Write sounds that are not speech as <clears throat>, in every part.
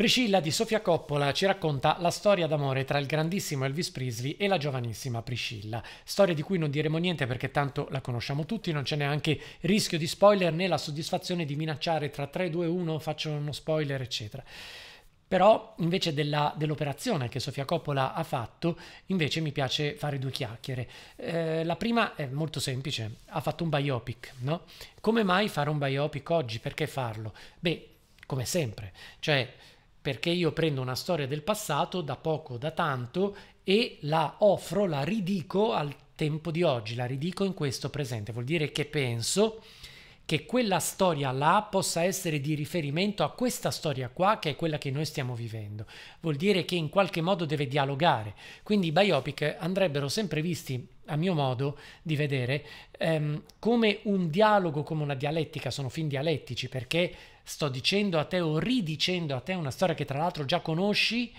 Priscilla di Sofia Coppola ci racconta la storia d'amore tra il grandissimo Elvis Presley e la giovanissima Priscilla, storia di cui non diremo niente perché tanto la conosciamo tutti, non c'è neanche rischio di spoiler né la soddisfazione di minacciare tra 3, 2, 1 faccio uno spoiler eccetera. Però invece della, dell'operazione che Sofia Coppola ha fatto, invece mi piace fare due chiacchiere. Eh, la prima è molto semplice, ha fatto un biopic, no? Come mai fare un biopic oggi? Perché farlo? Beh, come sempre, cioè perché io prendo una storia del passato, da poco, da tanto, e la offro, la ridico al tempo di oggi, la ridico in questo presente. Vuol dire che penso che quella storia là possa essere di riferimento a questa storia qua, che è quella che noi stiamo vivendo. Vuol dire che in qualche modo deve dialogare. Quindi i biopic andrebbero sempre visti a mio modo di vedere, ehm, come un dialogo, come una dialettica, sono fin dialettici perché sto dicendo a te o ridicendo a te una storia che tra l'altro già conosci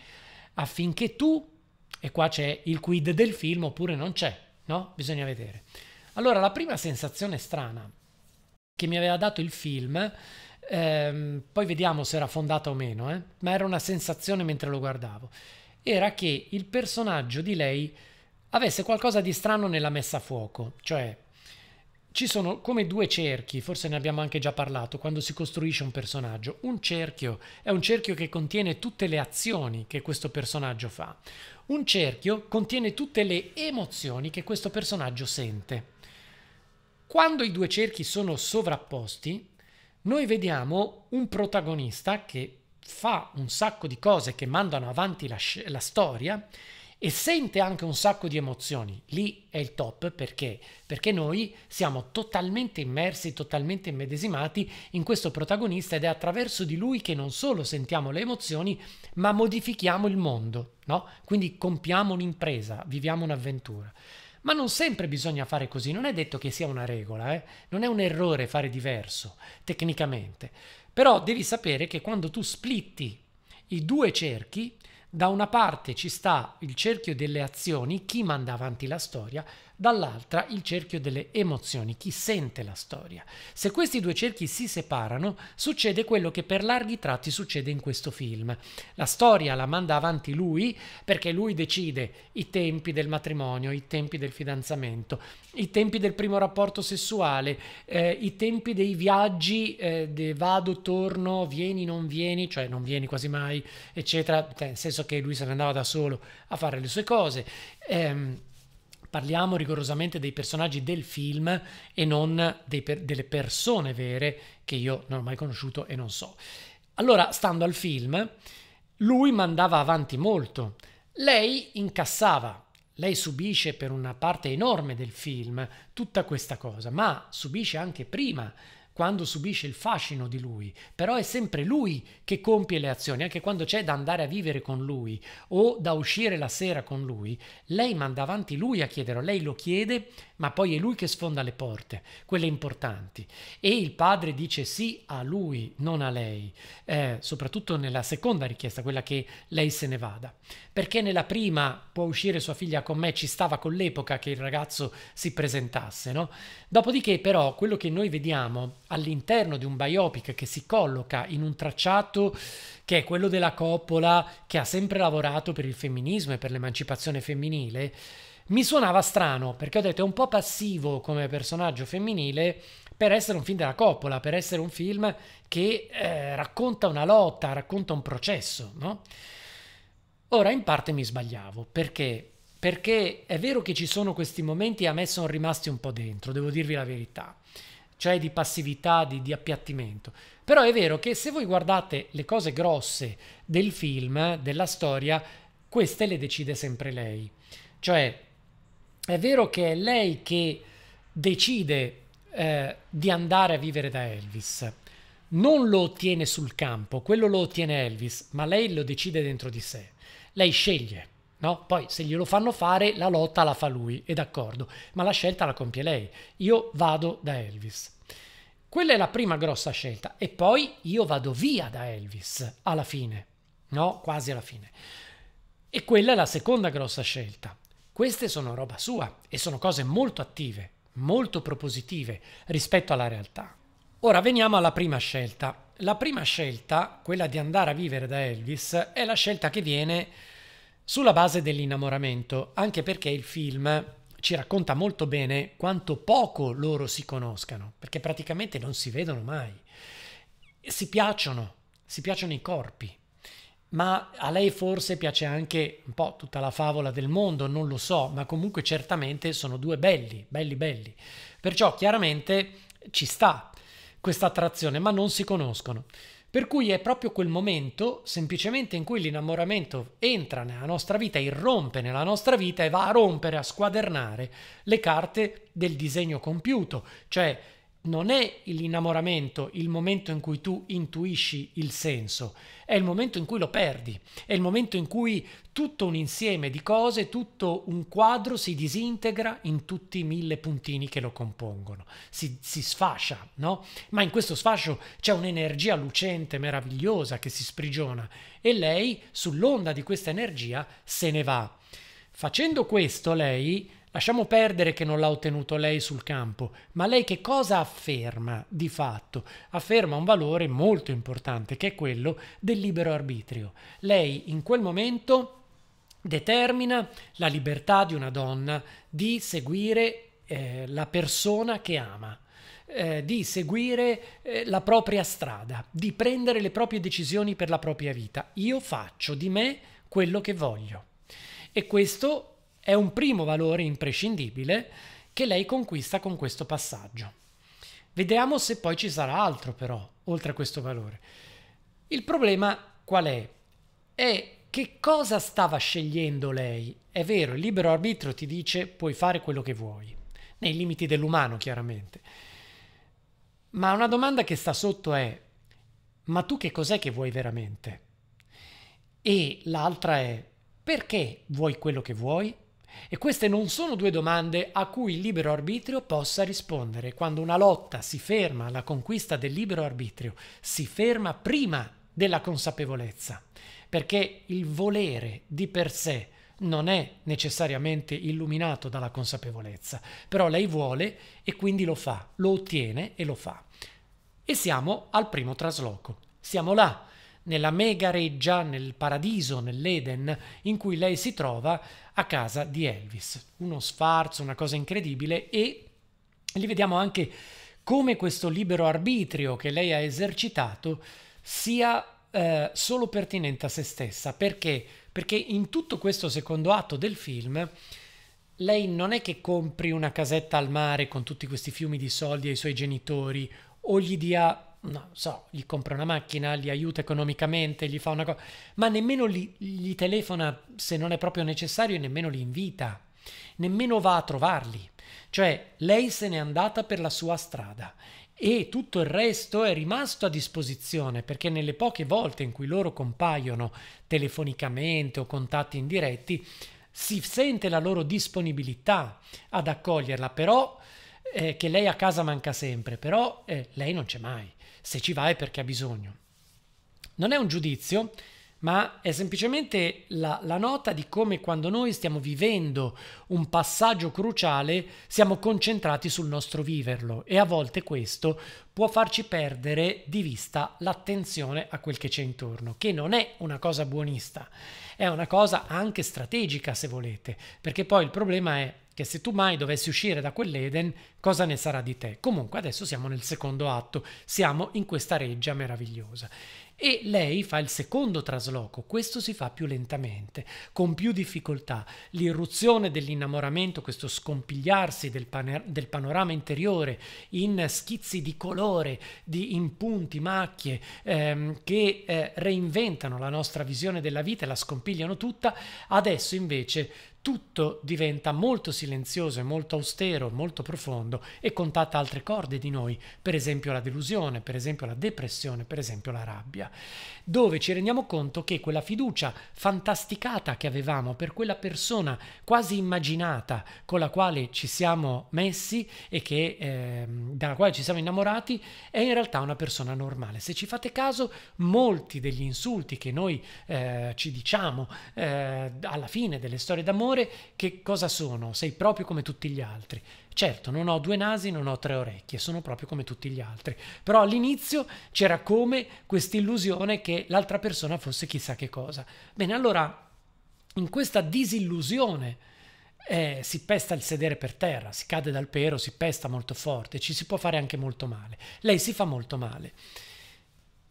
affinché tu, e qua c'è il quid del film oppure non c'è, no? Bisogna vedere. Allora, la prima sensazione strana che mi aveva dato il film, ehm, poi vediamo se era fondata o meno, eh? ma era una sensazione mentre lo guardavo, era che il personaggio di lei avesse qualcosa di strano nella messa a fuoco, cioè ci sono come due cerchi, forse ne abbiamo anche già parlato, quando si costruisce un personaggio. Un cerchio è un cerchio che contiene tutte le azioni che questo personaggio fa. Un cerchio contiene tutte le emozioni che questo personaggio sente. Quando i due cerchi sono sovrapposti, noi vediamo un protagonista che fa un sacco di cose che mandano avanti la, la storia e sente anche un sacco di emozioni. Lì è il top perché? Perché noi siamo totalmente immersi, totalmente immedesimati in questo protagonista ed è attraverso di lui che non solo sentiamo le emozioni, ma modifichiamo il mondo, no? Quindi compiamo un'impresa, viviamo un'avventura. Ma non sempre bisogna fare così, non è detto che sia una regola, eh? non è un errore fare diverso tecnicamente. Però devi sapere che quando tu splitti i due cerchi, da una parte ci sta il cerchio delle azioni, chi manda avanti la storia, dall'altra il cerchio delle emozioni, chi sente la storia. Se questi due cerchi si separano, succede quello che per larghi tratti succede in questo film. La storia la manda avanti lui perché lui decide i tempi del matrimonio, i tempi del fidanzamento, i tempi del primo rapporto sessuale, eh, i tempi dei viaggi, eh, de vado, torno, vieni, non vieni, cioè non vieni quasi mai, eccetera, cioè, nel senso che lui se ne andava da solo a fare le sue cose. Eh, parliamo rigorosamente dei personaggi del film e non per- delle persone vere che io non ho mai conosciuto e non so. Allora, stando al film, lui mandava avanti molto, lei incassava, lei subisce per una parte enorme del film tutta questa cosa, ma subisce anche prima quando subisce il fascino di lui, però è sempre lui che compie le azioni, anche quando c'è da andare a vivere con lui o da uscire la sera con lui, lei manda avanti lui a chiederlo, lei lo chiede, ma poi è lui che sfonda le porte, quelle importanti. E il padre dice sì a lui, non a lei, eh, soprattutto nella seconda richiesta, quella che lei se ne vada. Perché nella prima può uscire sua figlia con me, ci stava con l'epoca che il ragazzo si presentasse, no? Dopodiché però quello che noi vediamo all'interno di un biopic che si colloca in un tracciato che è quello della Coppola che ha sempre lavorato per il femminismo e per l'emancipazione femminile, mi suonava strano perché ho detto è un po' passivo come personaggio femminile per essere un film della Coppola, per essere un film che eh, racconta una lotta, racconta un processo, no? Ora in parte mi sbagliavo perché perché è vero che ci sono questi momenti e a me sono rimasti un po' dentro, devo dirvi la verità cioè di passività, di, di, appiattimento. Però è vero che se voi guardate le cose grosse del film, della storia, queste le decide sempre lei. Cioè, è vero che è lei che decide eh, di andare a vivere da Elvis. Non lo ottiene sul campo, quello lo ottiene Elvis, ma lei lo decide dentro di sé. Lei sceglie No? Poi se glielo fanno fare la lotta la fa lui, è d'accordo, ma la scelta la compie lei. Io vado da Elvis. Quella è la prima grossa scelta e poi io vado via da Elvis alla fine, no? Quasi alla fine. E quella è la seconda grossa scelta. Queste sono roba sua e sono cose molto attive, molto propositive rispetto alla realtà. Ora veniamo alla prima scelta. La prima scelta, quella di andare a vivere da Elvis, è la scelta che viene sulla base dell'innamoramento, anche perché il film ci racconta molto bene quanto poco loro si conoscano, perché praticamente non si vedono mai. Si piacciono, si piacciono i corpi, ma a lei forse piace anche un po' tutta la favola del mondo, non lo so, ma comunque certamente sono due belli, belli, belli. Perciò chiaramente ci sta questa attrazione, ma non si conoscono. Per cui è proprio quel momento, semplicemente in cui l'innamoramento entra nella nostra vita, irrompe nella nostra vita e va a rompere, a squadernare le carte del disegno compiuto, cioè non è l'innamoramento il momento in cui tu intuisci il senso, è il momento in cui lo perdi, è il momento in cui tutto un insieme di cose, tutto un quadro si disintegra in tutti i mille puntini che lo compongono, si, si sfascia, no? Ma in questo sfascio c'è un'energia lucente, meravigliosa, che si sprigiona e lei, sull'onda di questa energia, se ne va. Facendo questo, lei Lasciamo perdere che non l'ha ottenuto lei sul campo, ma lei che cosa afferma di fatto? Afferma un valore molto importante che è quello del libero arbitrio. Lei in quel momento determina la libertà di una donna di seguire eh, la persona che ama. Eh, di seguire eh, la propria strada, di prendere le proprie decisioni per la propria vita. Io faccio di me quello che voglio. E questo è un primo valore imprescindibile che lei conquista con questo passaggio. Vediamo se poi ci sarà altro però, oltre a questo valore. Il problema qual è? È che cosa stava scegliendo lei? È vero, il libero arbitro ti dice puoi fare quello che vuoi, nei limiti dell'umano chiaramente. Ma una domanda che sta sotto è, ma tu che cos'è che vuoi veramente? E l'altra è, perché vuoi quello che vuoi? E queste non sono due domande a cui il libero arbitrio possa rispondere. Quando una lotta si ferma alla conquista del libero arbitrio, si ferma prima della consapevolezza, perché il volere di per sé non è necessariamente illuminato dalla consapevolezza, però lei vuole e quindi lo fa, lo ottiene e lo fa. E siamo al primo trasloco. Siamo là, nella mega reggia, nel paradiso, nell'Eden, in cui lei si trova a casa di Elvis. Uno sfarzo, una cosa incredibile e li vediamo anche come questo libero arbitrio che lei ha esercitato sia eh, solo pertinente a se stessa. Perché? Perché in tutto questo secondo atto del film lei non è che compri una casetta al mare con tutti questi fiumi di soldi ai suoi genitori o gli dia non so, gli compra una macchina, li aiuta economicamente, gli fa una cosa, ma nemmeno li, gli telefona se non è proprio necessario e nemmeno li invita, nemmeno va a trovarli. Cioè, lei se n'è andata per la sua strada e tutto il resto è rimasto a disposizione perché nelle poche volte in cui loro compaiono telefonicamente o contatti indiretti, si sente la loro disponibilità ad accoglierla, però eh, che lei a casa manca sempre, però eh, lei non c'è mai se ci va è perché ha bisogno. Non è un giudizio, ma è semplicemente la, la, nota di come quando noi stiamo vivendo un passaggio cruciale siamo concentrati sul nostro viverlo e a volte questo può farci perdere di vista l'attenzione a quel che c'è intorno, che non è una cosa buonista, è una cosa anche strategica se volete, perché poi il problema è che se tu mai dovessi uscire da quell'Eden, cosa ne sarà di te? Comunque adesso siamo nel secondo atto, siamo in questa reggia meravigliosa. E lei fa il secondo trasloco, questo si fa più lentamente, con più difficoltà. L'irruzione dell'innamoramento, questo scompigliarsi del, pan del, panorama interiore in schizzi di colore, di in punti, macchie, ehm, che eh, reinventano la nostra visione della vita e la scompigliano tutta, adesso invece tutto diventa molto silenzioso e molto austero, molto profondo e contatta altre corde di noi, per esempio la delusione, per esempio la depressione, per esempio la rabbia, dove ci rendiamo conto che quella fiducia fantasticata che avevamo per quella persona quasi immaginata con la quale ci siamo messi e che, eh, dalla quale ci siamo innamorati è in realtà una persona normale. Se ci fate caso, molti degli insulti che noi eh, ci diciamo eh, alla fine delle storie d'amore amore che cosa sono? Sei proprio come tutti gli altri. Certo, non ho due nasi, non ho tre orecchie, sono proprio come tutti gli altri. Però all'inizio c'era come questa illusione che l'altra persona fosse chissà che cosa. Bene, allora in questa disillusione eh, si pesta il sedere per terra, si cade dal pero, si pesta molto forte, ci si può fare anche molto male. Lei si fa molto male.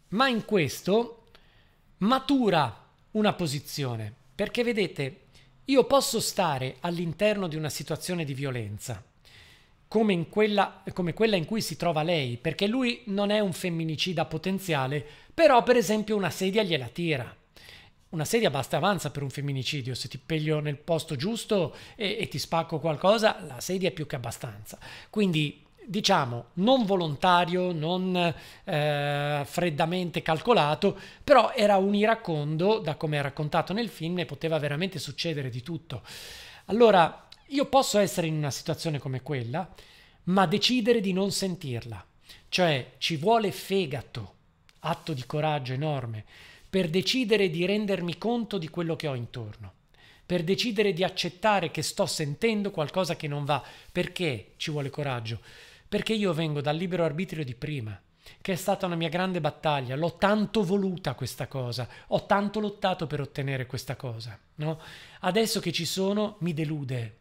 Ma in questo matura una posizione, perché vedete, io posso stare all'interno di una situazione di violenza, come, in quella, come quella in cui si trova lei, perché lui non è un femminicida potenziale, però per esempio una sedia gliela tira una sedia basta e avanza per un femminicidio, se ti peglio nel posto giusto e, e, ti spacco qualcosa, la sedia è più che abbastanza. Quindi diciamo non volontario, non eh, freddamente calcolato, però era un iracondo, da come è raccontato nel film, e poteva veramente succedere di tutto. Allora, io posso essere in una situazione come quella, ma decidere di non sentirla. Cioè, ci vuole fegato, atto di coraggio enorme, per decidere di rendermi conto di quello che ho intorno, per decidere di accettare che sto sentendo qualcosa che non va, perché ci vuole coraggio perché io vengo dal libero arbitrio di prima, che è stata una mia grande battaglia, l'ho tanto voluta questa cosa, ho tanto lottato per ottenere questa cosa, no? Adesso che ci sono mi delude.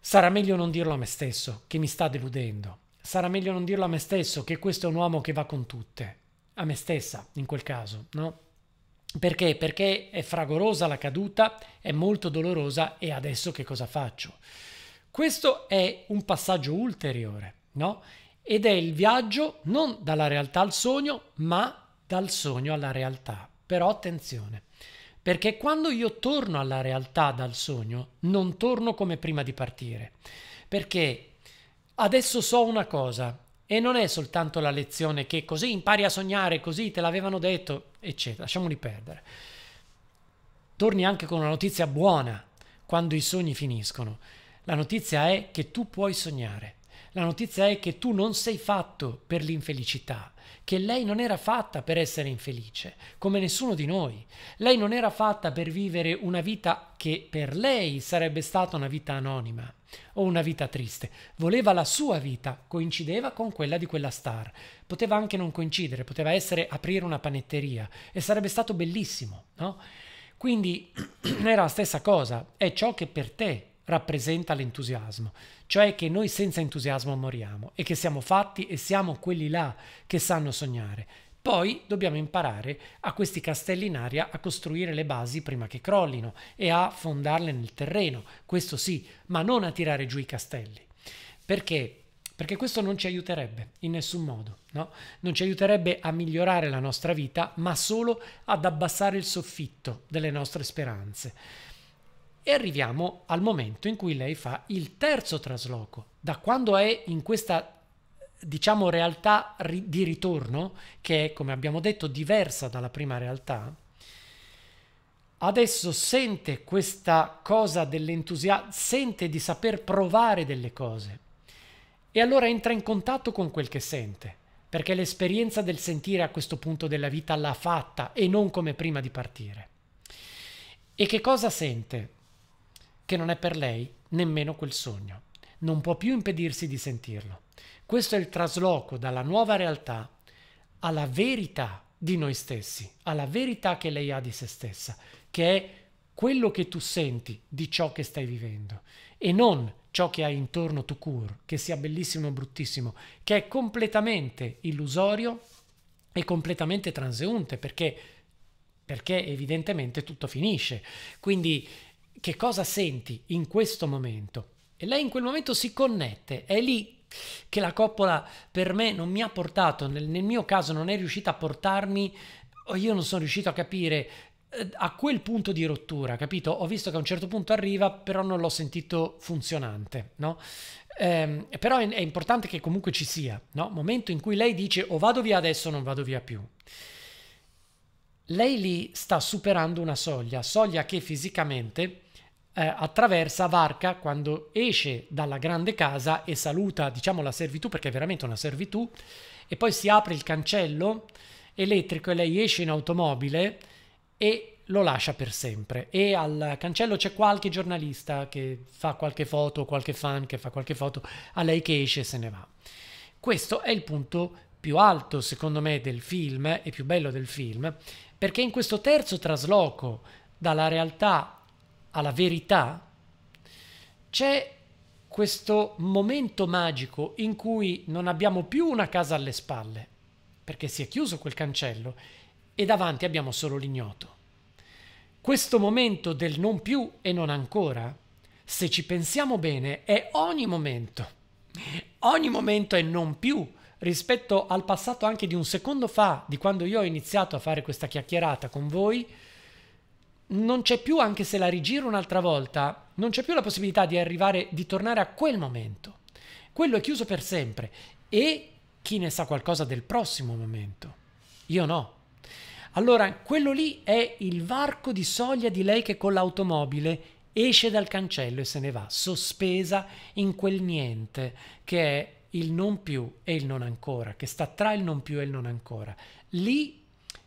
Sarà meglio non dirlo a me stesso, che mi sta deludendo. Sarà meglio non dirlo a me stesso, che questo è un uomo che va con tutte. A me stessa, in quel caso, no? Perché? Perché è fragorosa la caduta, è molto dolorosa e adesso che cosa faccio? Questo è un passaggio ulteriore, no? Ed è il viaggio non dalla realtà al sogno, ma dal sogno alla realtà. Però attenzione, perché quando io torno alla realtà dal sogno, non torno come prima di partire. Perché adesso so una cosa, e non è soltanto la lezione che così impari a sognare, così te l'avevano detto, eccetera, lasciamoli perdere. Torni anche con una notizia buona quando i sogni finiscono. La notizia è che tu puoi sognare. La notizia è che tu non sei fatto per l'infelicità, che lei non era fatta per essere infelice, come nessuno di noi. Lei non era fatta per vivere una vita che per lei sarebbe stata una vita anonima o una vita triste. Voleva la sua vita, coincideva con quella di quella star. Poteva anche non coincidere, poteva essere aprire una panetteria e sarebbe stato bellissimo, no? Quindi <clears throat> era la stessa cosa, è ciò che per te rappresenta l'entusiasmo, cioè che noi senza entusiasmo moriamo e che siamo fatti e siamo quelli là che sanno sognare. Poi dobbiamo imparare a questi castelli in aria a costruire le basi prima che crollino e a fondarle nel terreno, questo sì, ma non a tirare giù i castelli. Perché? Perché questo non ci aiuterebbe in nessun modo, no? Non ci aiuterebbe a migliorare la nostra vita, ma solo ad abbassare il soffitto delle nostre speranze e arriviamo al momento in cui lei fa il terzo trasloco. Da quando è in questa diciamo realtà di ritorno, che è come abbiamo detto diversa dalla prima realtà, adesso sente questa cosa dell'entusiasmo, sente di saper provare delle cose e allora entra in contatto con quel che sente, perché l'esperienza del sentire a questo punto della vita l'ha fatta e non come prima di partire. E che cosa sente? che non è per lei nemmeno quel sogno. Non può più impedirsi di sentirlo. Questo è il trasloco dalla nuova realtà alla verità di noi stessi, alla verità che lei ha di se stessa, che è quello che tu senti di ciò che stai vivendo e non ciò che hai intorno tu cur, che sia bellissimo o bruttissimo, che è completamente illusorio e completamente transeunte perché, perché evidentemente tutto finisce. Quindi che cosa senti in questo momento. E lei in quel momento si connette, è lì che la coppola per me non mi ha portato, nel, nel mio caso non è riuscita a portarmi, io non sono riuscito a capire eh, a quel punto di rottura, capito? Ho visto che a un certo punto arriva, però non l'ho sentito funzionante, no? Ehm, però è, è, importante che comunque ci sia, no? Momento in cui lei dice o vado via adesso o non vado via più. Lei lì sta superando una soglia, soglia che fisicamente eh, attraversa, varca quando esce dalla grande casa e saluta, diciamo, la servitù, perché è veramente una servitù, e poi si apre il cancello elettrico e lei esce in automobile e lo lascia per sempre. E al cancello c'è qualche giornalista che fa qualche foto, qualche fan che fa qualche foto a lei che esce e se ne va. Questo è il punto più alto, secondo me, del film e più bello del film, perché in questo terzo trasloco dalla realtà alla verità, c'è questo momento magico in cui non abbiamo più una casa alle spalle, perché si è chiuso quel cancello e davanti abbiamo solo l'ignoto. Questo momento del non più e non ancora, se ci pensiamo bene, è ogni momento. Ogni momento è non più rispetto al passato anche di un secondo fa, di quando io ho iniziato a fare questa chiacchierata con voi, non c'è più, anche se la rigiro un'altra volta, non c'è più la possibilità di arrivare, di tornare a quel momento. Quello è chiuso per sempre e chi ne sa qualcosa del prossimo momento? Io no. Allora, quello lì è il varco di soglia di lei che con l'automobile esce dal cancello e se ne va, sospesa in quel niente che è il non più e il non ancora, che sta tra il non più e il non ancora. Lì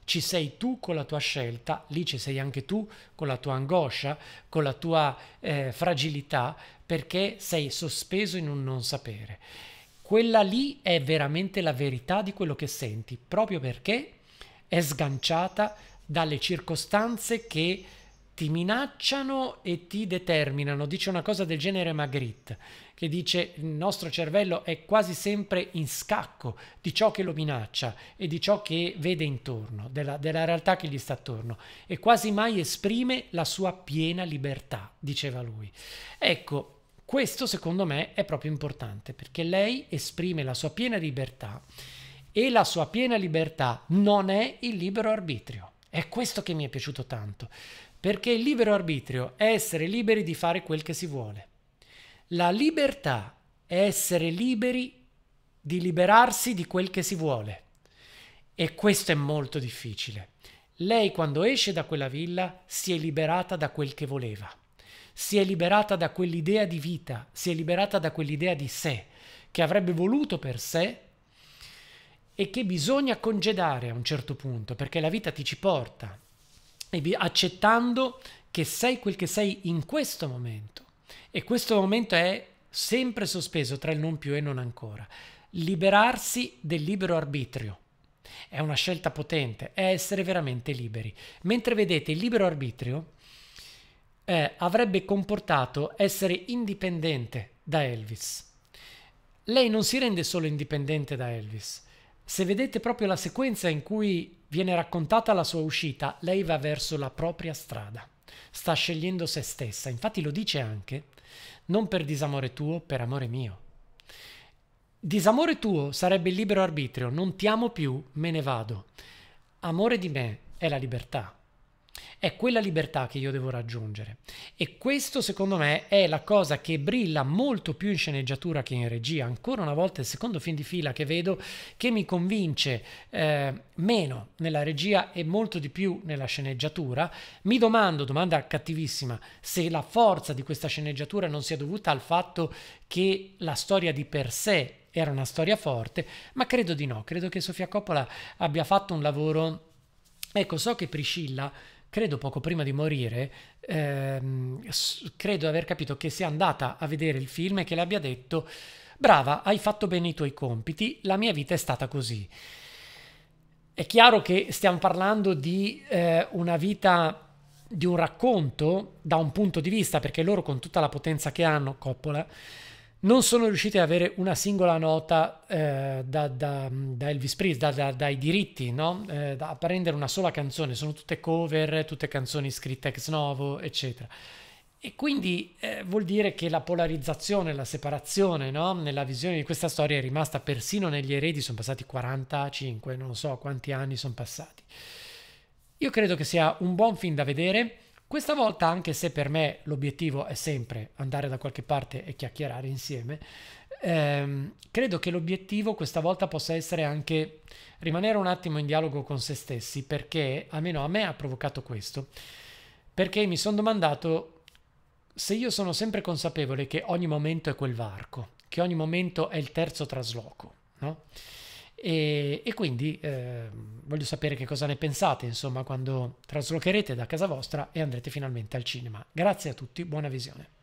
ci sei tu con la tua scelta, lì ci sei anche tu con la tua angoscia, con la tua eh, fragilità, perché sei sospeso in un non sapere. Quella lì è veramente la verità di quello che senti, proprio perché è sganciata dalle circostanze che ti minacciano e ti determinano. Dice una cosa del genere Magritte, che dice il nostro cervello è quasi sempre in scacco di ciò che lo minaccia e di ciò che vede intorno, della, della realtà che gli sta attorno, e quasi mai esprime la sua piena libertà, diceva lui. Ecco, questo secondo me è proprio importante perché lei esprime la sua piena libertà e la sua piena libertà non è il libero arbitrio. È questo che mi è piaciuto tanto, perché il libero arbitrio è essere liberi di fare quel che si vuole. La libertà è essere liberi di liberarsi di quel che si vuole. E questo è molto difficile. Lei quando esce da quella villa si è liberata da quel che voleva, si è liberata da quell'idea di vita, si è liberata da quell'idea di sé che avrebbe voluto per sé e che bisogna congedare a un certo punto perché la vita ti ci porta e accettando che sei quel che sei in questo momento. E questo momento è sempre sospeso tra il non più e non ancora. Liberarsi del libero arbitrio. È una scelta potente, è essere veramente liberi. Mentre vedete, il libero arbitrio eh, avrebbe comportato essere indipendente da Elvis. Lei non si rende solo indipendente da Elvis, se vedete proprio la sequenza in cui viene raccontata la sua uscita, lei va verso la propria strada, sta scegliendo se stessa, infatti lo dice anche, non per disamore tuo, per amore mio. Disamore tuo sarebbe il libero arbitrio, non ti amo più, me ne vado. Amore di me è la libertà. È quella libertà che io devo raggiungere. E questo, secondo me, è la cosa che brilla molto più in sceneggiatura che in regia. Ancora una volta, il secondo film di fila che vedo che mi convince eh, meno nella regia e molto di più nella sceneggiatura. Mi domando, domanda cattivissima, se la forza di questa sceneggiatura non sia dovuta al fatto che la storia di per sé era una storia forte, ma credo di no, credo che Sofia Coppola abbia fatto un lavoro. Ecco, so che Priscilla credo poco prima di morire, ehm, credo aver capito che sia andata a vedere il film e che le abbia detto brava, hai fatto bene i tuoi compiti, la mia vita è stata così. È chiaro che stiamo parlando di eh, una vita di un racconto da un punto di vista, perché loro con tutta la potenza che hanno, Coppola, non sono riusciti ad avere una singola nota eh, da, da, da, Elvis Presley, da, dai diritti, no? eh, da prendere una sola canzone, sono tutte cover, tutte canzoni scritte ex novo, eccetera. E quindi eh, vuol dire che la polarizzazione, la separazione no? nella visione di questa storia è rimasta persino negli eredi, sono passati 45, non so quanti anni sono passati. Io credo che sia un buon film da vedere questa volta, anche se per me l'obiettivo è sempre andare da qualche parte e chiacchierare insieme, ehm, credo che l'obiettivo questa volta possa essere anche rimanere un attimo in dialogo con se stessi, perché almeno a me ha provocato questo, perché mi sono domandato se io sono sempre consapevole che ogni momento è quel varco, che ogni momento è il terzo trasloco, no? E, e quindi eh, voglio sapere che cosa ne pensate, insomma, quando traslocherete da casa vostra e andrete finalmente al cinema. Grazie a tutti, buona visione.